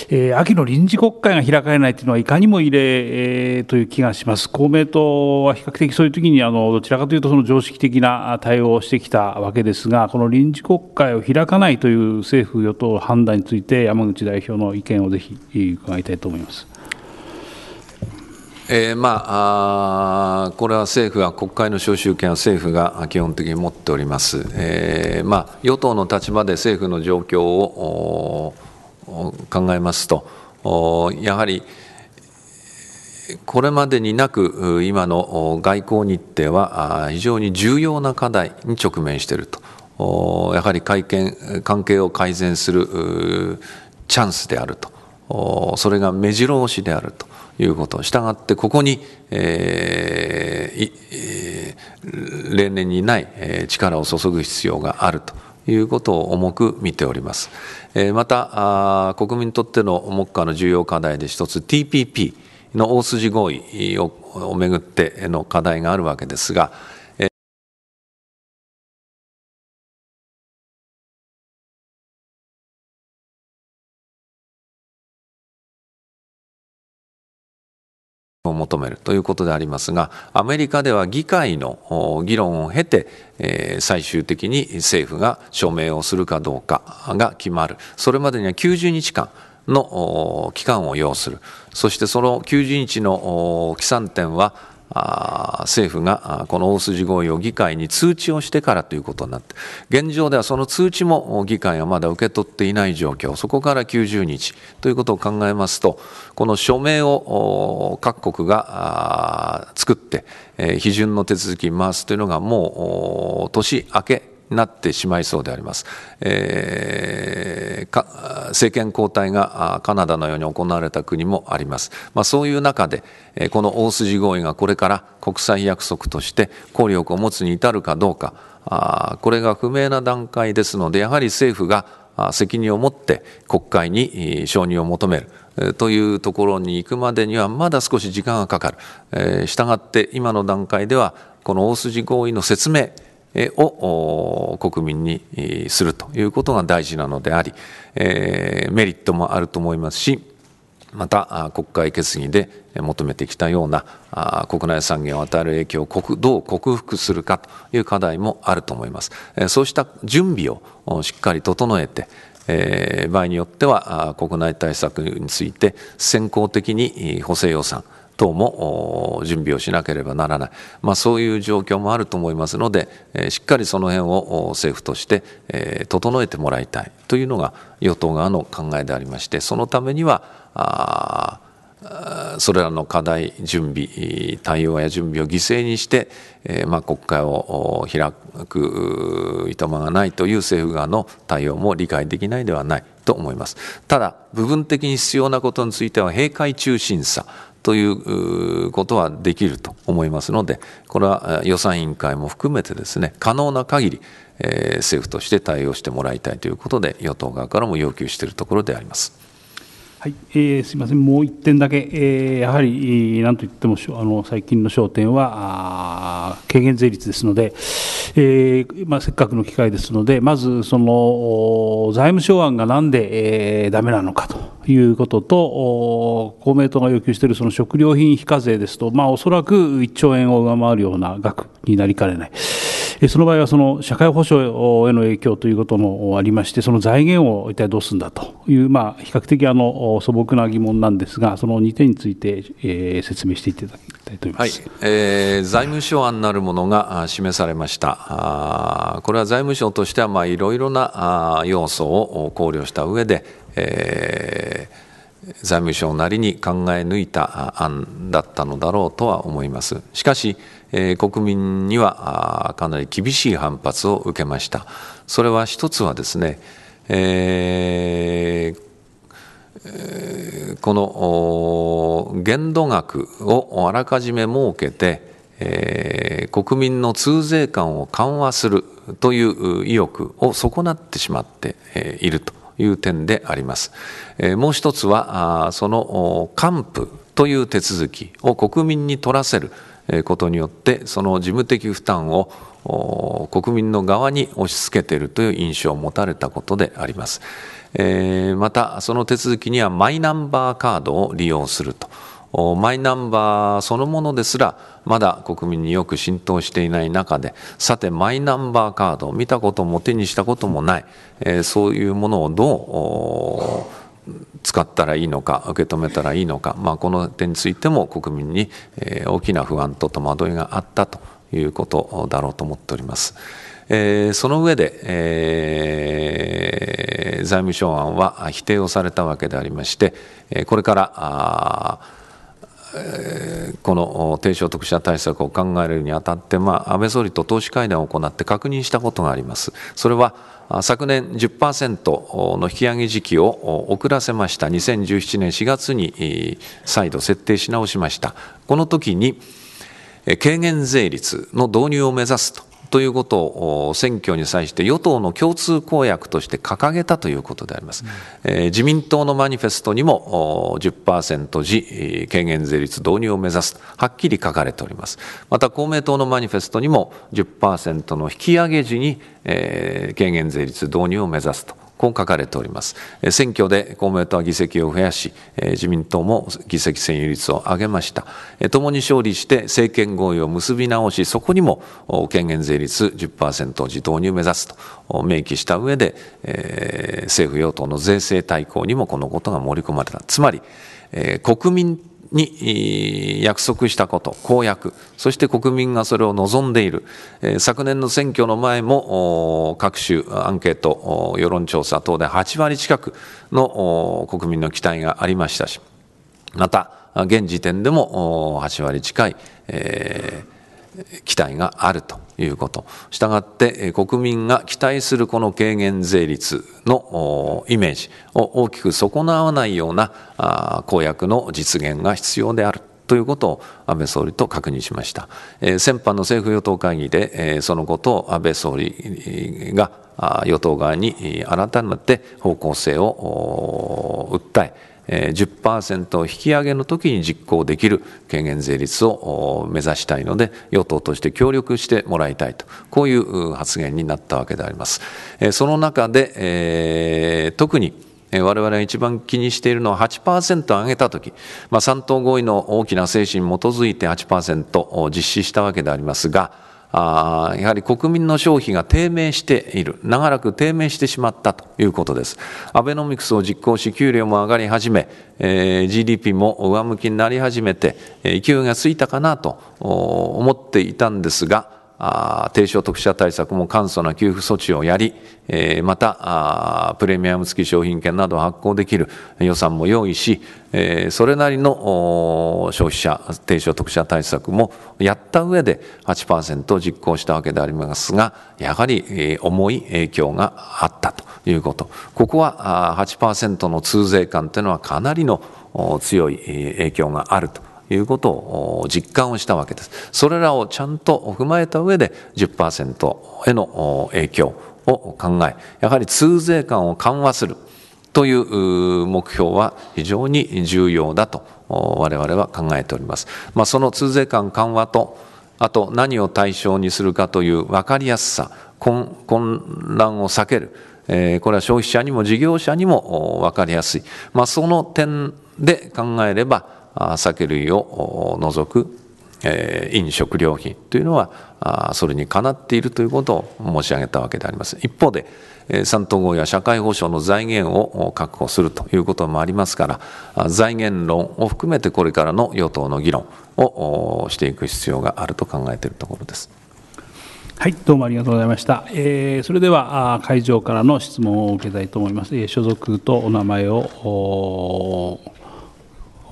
え秋の臨時国会が開かれないというのはいかにも異例という気がします。公明党は比較的そういう時にあのどちらかというとその常識的な対応をしてきたわけですが、この臨時国会を開かないという政府与党判断について山口代表の意見をぜひ伺いたいと思います。えー、まああ、これは政府は、国会の召集権は政府が基本的に持っております、えー、まあ、与党の立場で政府の状況を考えますと、やはり、これまでになく今の外交日程は非常に重要な課題に直面しているとやはり会見関係を改善するチャンスであるとそれが目白押しであるということしたがってここに、えー、例年にない力を注ぐ必要があると。いうことを重く見ております。また、国民にとっての目下の重要課題で一つ TPP。の大筋合意をめぐっての課題があるわけですが、を求めるということでありますが、アメリカでは議会の議論を経て、え最終的に政府が署名をするかどうかが決まる、それまでには90日間、の期間を要する、そしてその90日の起算点は、政府がこの大筋合意を議会に通知をしてからということになって、現状ではその通知も議会はまだ受け取っていない状況、そこから90日ということを考えますと、この署名を各国が作って、批准の手続きに回すというのがもう年明けなってしまいそうであります。えー、政権交代がカナダのように行われた国もあります。まあ、そういう中で、この大筋合意がこれから国際約束として効力を持つに至るかどうか、これが不明な段階ですので、やはり政府が責任を持って国会に承認を求めるというところに行くまでにはまだ少し時間がかかる。したがって今の段階ではこの大筋合意の説明を国民にするということが大事なのであり、メリットもあると思いますし、また国会決議で求めてきたような国内産業を与える影響をどう克服するかという課題もあると思います。そうした準備をしっかり整えて、場合によっては国内対策について先行的に補正予算、等も準備をしなければならない、まあ、そういう状況もあると思いますので、えしっかりその辺を政府として、え整えてもらいたいというのが与党側の考えでありましてそのためにはあそれらの課題、準備、対応や準備を犠牲にして、えまあ、国会を開く痛まがないという政府側の対応も理解できないではないと思います。ただ、部分的に必要なことについては、閉会中審査、ということはできると思いますので、これは予算委員会も含めてですね、可能な限り、え政府として対応してもらいたいということで、与党側からも要求しているところであります。はいえー、すみません、もう1点だけ、えー、やはり、なんといってもあの最近の焦点は軽減税率ですので、えー、まあ、せっかくの機会ですので、まずその財務省案がなんでだめ、えなのかと。いうことと、公明党が要求しているその食料品非課税ですと、まあ、おそらく1兆円を上回るような額になりかねない。その場合はその社会保障への影響ということもありまして、その財源を一体どうするんだという、まあ、比較的あの素朴な疑問なんですが、その2点について、えー、説明していただきたいと思います、はいえー、財務省案なるものが示されました、これは財務省としては、いろいろな要素を考慮した上で、えー、財務省なりに考え抜いた案だったのだろうとは思います。しかし、えー、国民にはかなり厳しい反発を受けました。それは一つはですね、えーこの限度額をあらかじめ設けて、え国民の通税感を緩和するという意欲を損なってしまっているという点であります。もう一つは、その還付という手続きを国民に取らせることによって、その事務的負担を国民の側に押し付けているという印象を持たれたことであります。また、その手続きにはマイナンバーカードを利用すると。マイナンバーそのものですらまだ国民によく浸透していない中でさてマイナンバーカード見たことも手にしたこともない、えー、そういうものをどう使ったらいいのか受け止めたらいいのか、まあ、この点についても国民に大きな不安と戸惑いがあったということだろうと思っております。えー、その上で、えー、財務省案は否定をされたわけでありまして、これからえこの低所得者対策を考えるにあたって、まあ、安倍総理と党首会談を行って確認したことがあります。それは昨年10%の引き上げ時期を遅らせました2017年4月に再度設定し直しました。この時に軽減税率の導入を目指すとということを選挙に際して与党の共通公約として掲げたということであります、うん、えー、自民党のマニフェストにも10%時軽減税率導入を目指すはっきり書かれておりますまた公明党のマニフェストにも10%の引き上げ時に、えー、軽減税率導入を目指すとこう書かれております。選挙で公明党は議席を増やし、自民党も議席占有率を上げました。共に勝利して政権合意を結び直し、そこにも権限税率10%を自動に目指すと明記した上で、政府与党の税制大綱にもこのことが盛り込まれた。つまり、国民に約束したこと、公約、そして国民がそれを望んでいる、昨年の選挙の前も各種アンケート、世論調査等で8割近くの国民の期待がありましたし、また、現時点でも8割近い、えー期待があるということ。したがって、国民が期待するこの軽減税率のイメージを大きく損なわないような公約の実現が必要である。ということを安倍総理と確認しました。え先般の政府与党会議で、えそのことを安倍総理が与党側に改めて方向性を訴え、10%引き上げの時に実行できる軽減税率を目指したいので、与党として協力してもらいたいと、こういう発言になったわけであります。その中で、え特に我々が一番気にしているのは8%上げたとき、まあ、3党合意の大きな精神に基づいて8%を実施したわけでありますが、あやはり国民の消費が低迷している、長らく低迷してしまったということです。アベノミクスを実行し、給料も上がり始め、えー、GDP も上向きになり始めて、勢いがついたかなと思っていたんですが、低所得者対策も簡素な給付措置をやり、またプレミアム付き商品券などを発行できる予算も用意し、それなりの消費者、低所得者対策もやった上で8%実行したわけでありますが、やはり、重い影響があったということ。ここはー8%の通税感というのはかなりの強い影響があるということを実感をしたわけです。それらをちゃんと踏まえた上で10%への影響を考え、やはり通税感を緩和するという目標は非常に重要だと我々は考えております。まあ、その通税感緩和と、あと何を対象にするかという分かりやすさ、混乱を避ける、これは消費者にも事業者にも分かりやすい、まあ、その点で考えれば、酒類を除く、え飲食料品というのはそれにかなっているということを申し上げたわけであります一方で3党合や社会保障の財源を確保するということもありますから財源論を含めてこれからの与党の議論をしていく必要があると考えているところです。はい、どうもありがとうございました。えー、それでは会場からの質問を受けたいと思います。所属とお名前を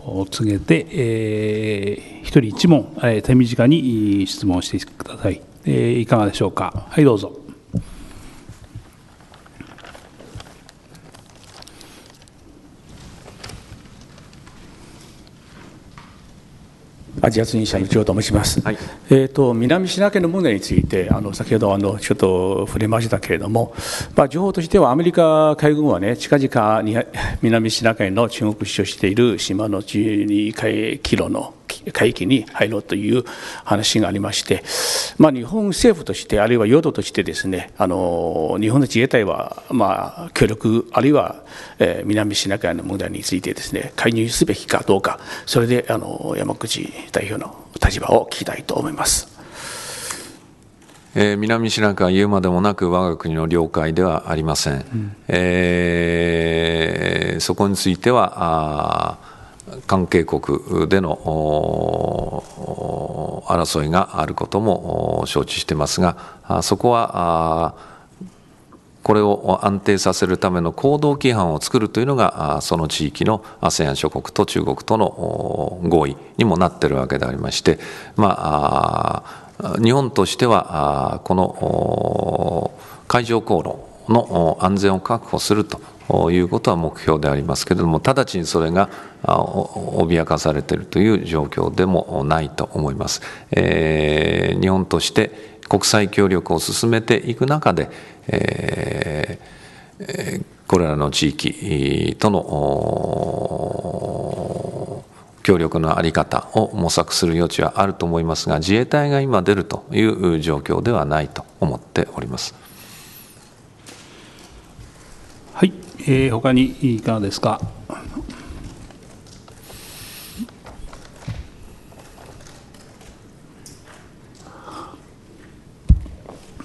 を告げて、えー、一人一問、え手短に質問してください、えー、いかがでしょうかはいどうぞアジア通信社の千と申します、はい、えーと、南シナ海の問題についてあの先ほどあのちょっと触れましたけれども、まあ、情報としてはアメリカ海軍は、ね、近々に南シナ海の中国支所している島の12キロの海域に入ろうという話がありまして、まあ、日本政府として、あるいは与党としてですね、あの日本の自衛隊は、まあ、協力、あるいは、えー、南シナ海の問題についてですね、介入すべきかどうか、それであの山口代表の立場を聞きたいと思います。えー、南シナ海言うまでもなく我が国の領海ではありません、うん、えー、そこについてはあ関係国での争いがあることも承知してますが、そこは、これを安定させるための行動規範を作るというのが、その地域の ASEAN 諸国と中国との合意にもなっているわけでありまして、まあ、日本としては、この海上航路の安全を確保するということは目標でありますけれども、直ちにそれが脅かされているという状況でもないと思います。えー、日本として国際協力を進めていく中で、えー、これらの地域との協力の在り方を模索する余地はあると思いますが、自衛隊が今出るという状況ではないと思っております。はい。えー、他にいかがですか。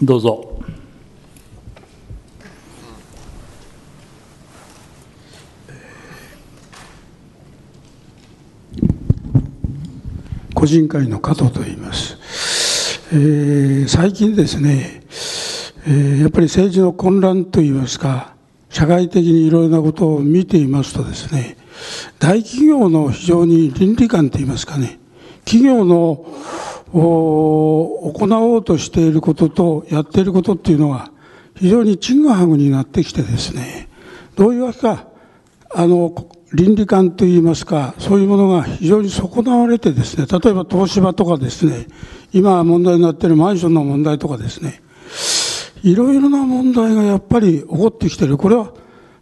どうぞ。個人会の加藤と言います。えー、最近ですね、えー、やっぱり政治の混乱といいますか、社会的にいろいろなことを見ていますとですね、大企業の非常に倫理観といいますかね、企業の行おうとしていることとやっていることっていうのは非常にちぐはぐになってきてですね、どういうわけか、あの、倫理観といいますか、そういうものが非常に損なわれてですね、例えば東芝とかですね、今問題になっているマンションの問題とかですね、いろいろな問題がやっぱり起こってきている、これは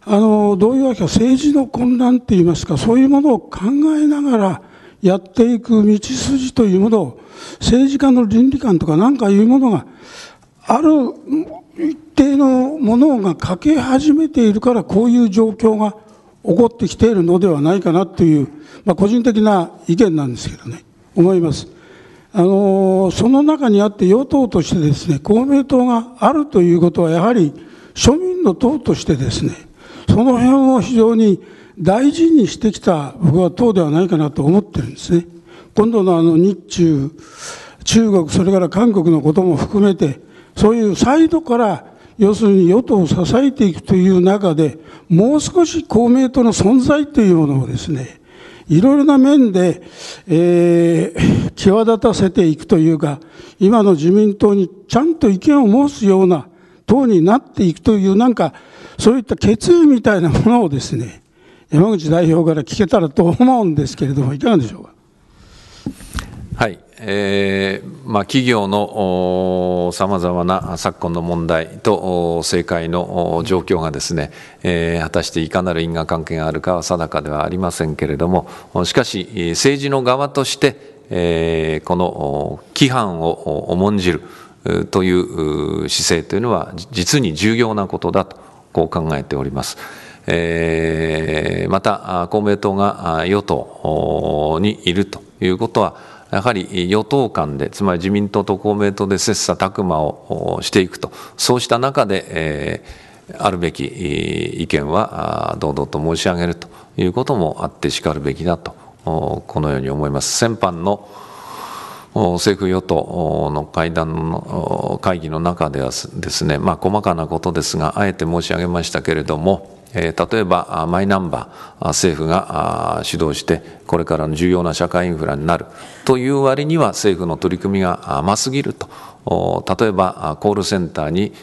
あのどういうわけか、政治の混乱といいますか、そういうものを考えながらやっていく道筋というものを、政治家の倫理観とかなんかいうものが、ある一定のものが欠け始めているから、こういう状況が起こってきているのではないかなという、まあ、個人的な意見なんですけどね、思います。あのその中にあって与党としてですね公明党があるということはやはり庶民の党としてですねその辺を非常に大事にしてきた僕は党ではないかなと思ってるんですね。今度のあの日中、中国、それから韓国のことも含めて、そういうサイドから、要するに与党を支えていくという中で、もう少し公明党の存在というものをですね、いろいろな面で、えー、際立たせていくというか、今の自民党にちゃんと意見を申すような党になっていくという、なんか、そういった決意みたいなものをですね、山口代表から聞けたらと思うんですけれども、いかがでしょうか。はいえーまあ、企業のさまざまな昨今の問題と政界の状況がですね、えー、果たしていかなる因果関係があるかは定かではありませんけれども、しかし、政治の側として、えー、この規範を重んじるという姿勢というのは、実に重要なことだと、こう考えております。えー、また、公明党が与党にいるということは、やはり与党間で、つまり自民党と公明党で切磋琢磨をしていくと、そうした中で、えー、あるべき意見は堂々と申し上げるということもあってしかるべきだと、このように思います。先般の政府与党の会談の会議の中ではですね、まあ、細かなことですが、あえて申し上げましたけれども、例えばマイナンバー政府が主導してこれからの重要な社会インフラになるという割には政府の取り組みが甘すぎると例えばコールセンターに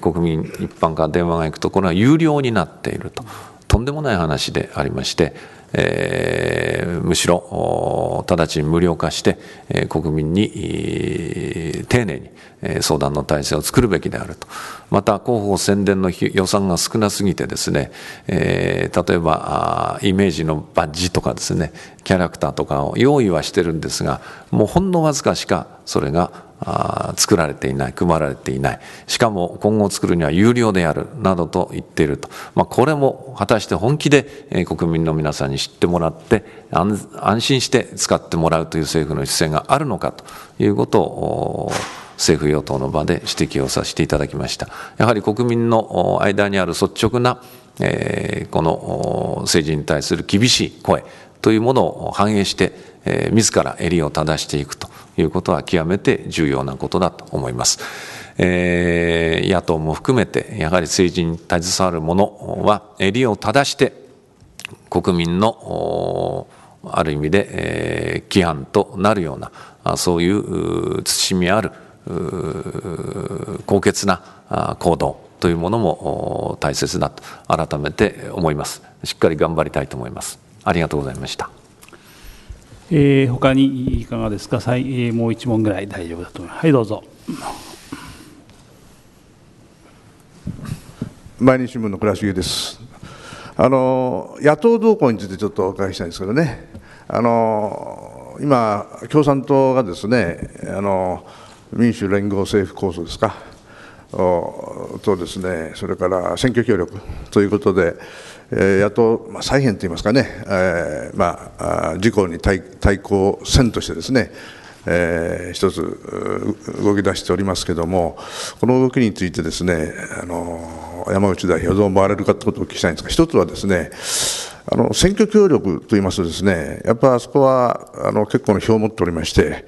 国民一般から電話が行くとこれは有料になっているととんでもない話でありましてえー、むしろ直ちに無料化して、えー、国民に、えー、丁寧に、えー、相談の体制を作るべきであると、また広報宣伝の予算が少なすぎてですね、えー、例えばイメージのバッジとかですねキャラクターとかを用意はしてるんですがもうほんのわずかしかそれがあ作られていない、配られていない、しかも今後作るには有料であるなどと言っていると、まあ、これも果たして本気で、え国民の皆さんに知ってもらって安、安心して使ってもらうという政府の姿勢があるのかということを、政府与党の場で指摘をさせていただきました。やはり国民の間にある率直な、えこの政治に対する厳しい声というものを反映して、えー、自ら襟を正していくということは極めて重要なことだと思います。えー、野党も含めて、やはり政治に携わる者は襟を正して、国民のある意味で、えー、規範となるような、そういう慎みある高潔な行動というものも大切だと改めて思います。しっかり頑張りたいと思います。ありがとうございました。えー、他にいかがですか、えー、もう一問ぐらい大丈夫だと思います。はい、どうぞ。毎日新聞の倉重です。あの野党動向についてちょっとお伺いしたいんですけどね、あの今、共産党がですねあの民主連合政府構想ですか、とですねそれから選挙協力ということで、野党、まあ、再編といいますかね、えーまあ、事故に対対抗戦としてですね、えー、一つ動き出しておりますけれども、この動きについてですね、あの山口代表、どう思われるかということをお聞きしたいんですが、一つはですね、あの選挙協力といいますとですね、やっぱあそこはあの結構の票を持っておりまして、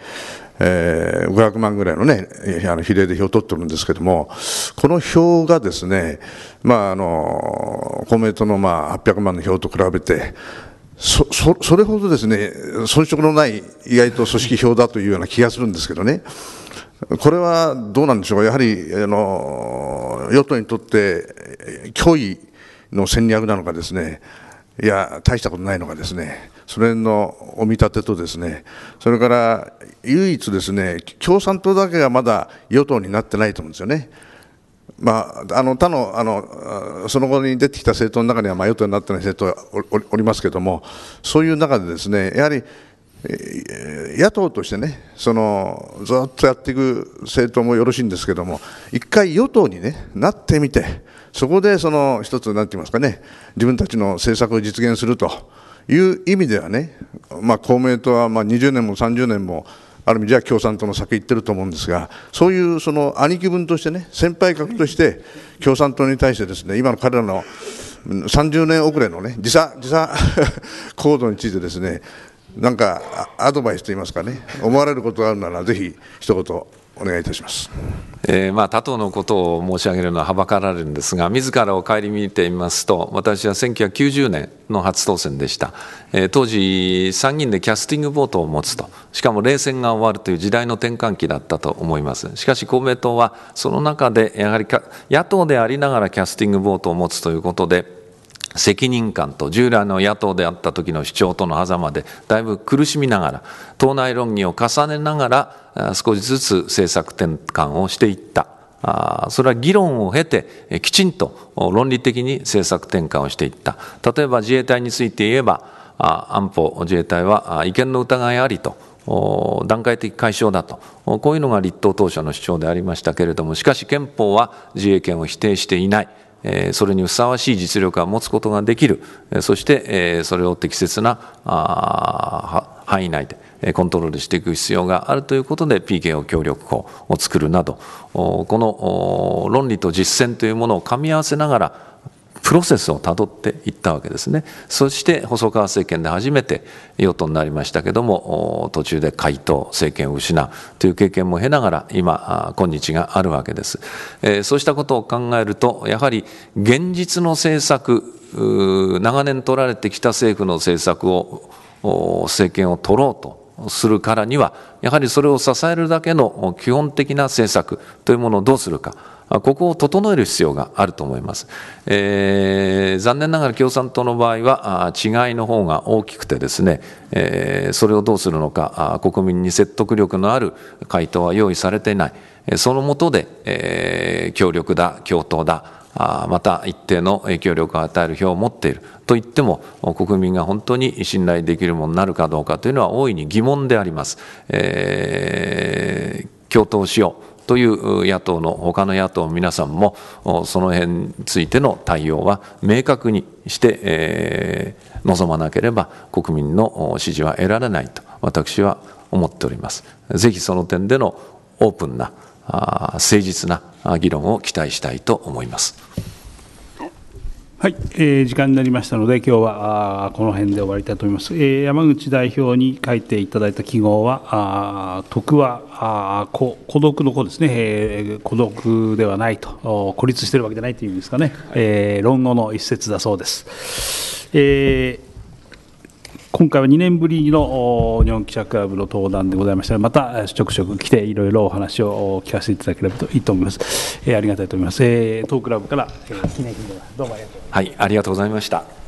えー、500万ぐらいのね、あの比例で票を取ってるんですけども、この票がですね、まあ、あの、公明党のまあ800万の票と比べて、そそそれほどですね、遜色のない意外と組織票だというような気がするんですけどね、これはどうなんでしょうか、やはりあの与党にとって脅威の戦略なのかですね、いや大したことないのがですねその辺のお見立てとですねそれから唯一ですね共産党だけがまだ与党になってないと思うんですよね。まあ、あの他のあのその後に出てきた政党の中には、まあ、与党になってない政党はおりますけれどもそういう中でですねやはり野党としてねそのずっとやっていく政党もよろしいんですけども一回与党に、ね、なってみて。そこでその一つ、なんて言いますかね、自分たちの政策を実現するという意味ではね、まあ、公明党はまあ20年も30年も、ある意味じゃ共産党の先行ってると思うんですが、そういうその兄貴分としてね、先輩格として、共産党に対してですね、今の彼らの30年遅れのね、時差、時差 行動についてですね、なんかアドバイスといいますかね、思われることがあるなら、ぜひ一言お願いいたします。えー、まあ、他党のことを申し上げるのははばかられるんですが、自らを顧みてみますと、私は1990年の初当選でした、えー、当時、参議院でキャスティングボートを持つと、しかも冷戦が終わるという時代の転換期だったと思います、しかし公明党は、その中でやはり野党でありながらキャスティングボートを持つということで、責任感と従来の野党であった時の主張との狭間でだいぶ苦しみながら党内論議を重ねながら少しずつ政策転換をしていったあそれは議論を経てきちんと論理的に政策転換をしていった例えば自衛隊について言えば安保自衛隊は違憲の疑いありと段階的解消だとこういうのが立党当初の主張でありましたけれどもしかし憲法は自衛権を否定していないそれにふさわしい実力は持つことができる、そしてそれを適切な範囲内でコントロールしていく必要があるということで PKO 協力法を作るなど、この論理と実践というものを噛み合わせながらプロセスをたどっていったわけですねそして細川政権で初めて与党になりましたけども途中で回答政権を失うという経験も経ながら今今日があるわけです、えそうしたことを考えるとやはり現実の政策長年取られてきた政府の政策を政権を取ろうとするからにはやはりそれを支えるだけの基本的な政策というものをどうするかここを整える必要があると思います。えー、残念ながら共産党の場合は、違いの方が大きくてですね、えー、それをどうするのか、国民に説得力のある回答は用意されていない。その下で、えー、協力だ、共闘だ、また一定の影響力を与える票を持っていると言っても国民が本当に信頼できるものになるかどうかというのは大いに疑問であります。えー、共闘しようという野党の他の野党の皆さんもその辺についての対応は明確にして、えー、望まなければ国民の支持は得られないと私は思っております。ぜひその点でのオープンな誠実な議論を期待したいと思います。はい、えー、時間になりましたので、今日はこの辺で終わりたいと思います。えー、山口代表に書いていただいた記号は、あ徳はあ孤独の子ですね、えー、孤独ではないと、孤立しているわけじゃないというんですかね、はい、えー、論語の一節だそうです。えー今回は2年ぶりの日本記者クラブの登壇でございましたまたちょくちょく来ていろいろお話を聞かせていただければといいと思います、えー、ありがたいと思います、えー、トークラブから、えー、記念品どうもありがとうございましたはいありがとうございました